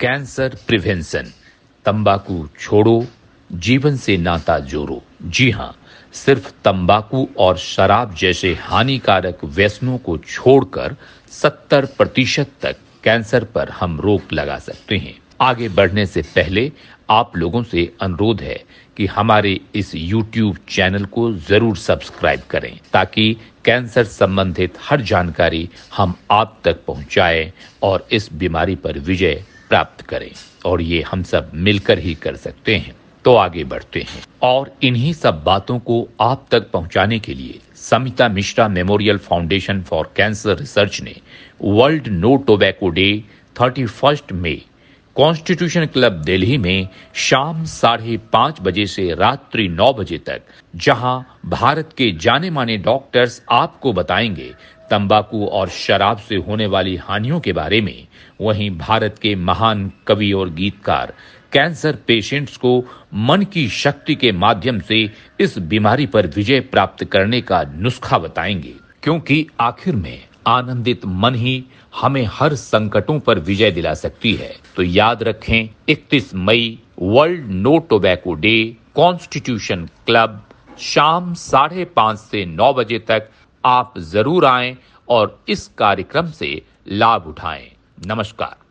cancer prevention तंबाकू छोड़ो जीवन से नाता जोड़ो जी हाँ सिर्फ तंबाकू और शराब जैसे हानिकारक व्यसनों को छोड़कर 70 प्रतिशत तक कैंसर पर हम रोक लगा सकते हैं आगे बढ़ने से पहले आप लोगों से अनुरोध है कि हमारे इस YouTube चैनल को जरूर सब्सक्राइब करें ताकि कैंसर संबंधित हर जानकारी हम आप तक पहुंचाएं और इस बीमारी पर विजय प्राप्त करें और ये हम सब मिलकर ही कर सकते हैं तो आगे बढ़ते हैं और इन्हीं सब बातों को आप तक पहुंचाने के लिए Samita Mishra memorial foundation for cancer research ने world no tobacco day thirty first May constitution club Delhi में शाम साढ़े पांच बजे से रात्रि नौ बजे तक जहां भारत के जाने माने डॉक्टर्स आपको बताएंगे तंबाकू और शराब से होने वाली हानियों के बारे में वहीं भारत के महान कवि और गीतकार कैंसर पेशेंट्स को मन की शक्ति के माध्यम से इस बीमारी पर विजय प्राप्त करने का नुस्खा बताएंगे क्योंकि आखिर में आनंदित मन ही हमें हर संकटों पर विजय दिला सकती है तो याद रखें 31 मई world no tobacco day constitution club शाम साढ़े पांच से नौ बजे तक आप जरूर आएं और इस कार्यक्रम से लाभ उठाएं नमस्कार